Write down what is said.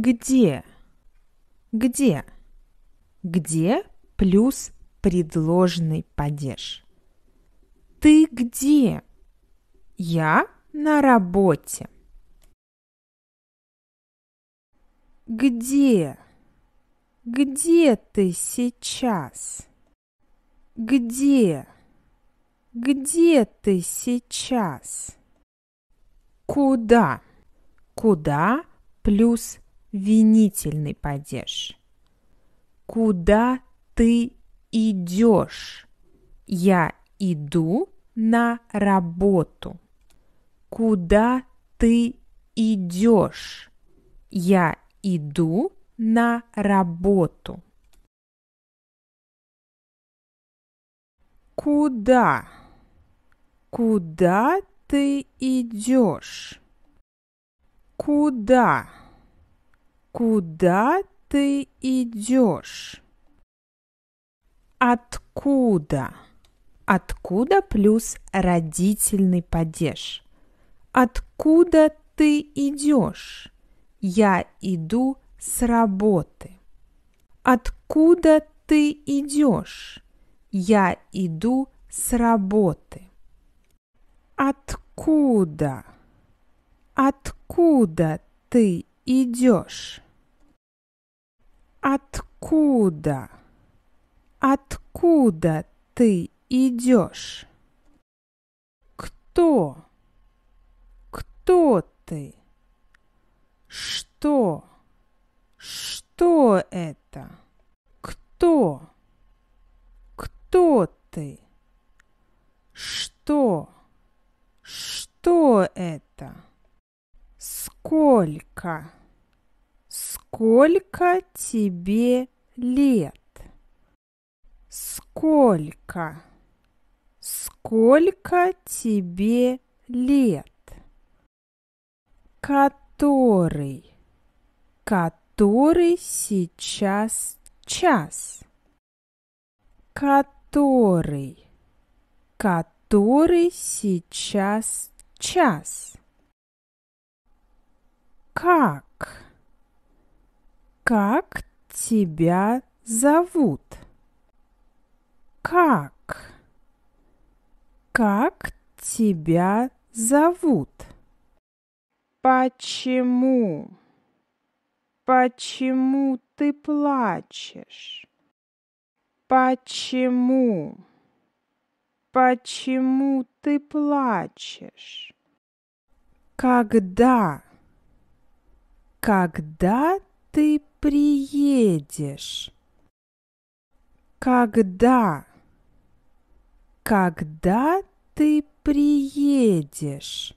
где. Где. Где плюс предложенный падеж. Ты где? Я на работе. Где? Где ты сейчас? Где? Где ты сейчас? Куда? Куда плюс винительный падеж. Куда ты идешь? Я иду на работу. Куда ты идешь? Я иду на работу. Куда? Куда ты идешь? Куда? Куда ты идешь? Откуда? Откуда плюс родительный падеж? Откуда ты идешь? Я иду с работы. Откуда ты идешь? Я иду с работы. Откуда? Откуда ты идешь? Откуда? Откуда ты идешь? Кто? Кто ты? Что? Что это? Кто? Кто ты? Что? Что это? Сколько? Сколько тебе лет? Сколько? Сколько тебе лет? Который? Который сейчас час? Который? Который сейчас час? Как? Как тебя зовут? Как? Как тебя зовут? Почему? Почему ты плачешь? Почему? Почему ты плачешь? Когда? Когда ты приедешь? Когда? Когда ты приедешь?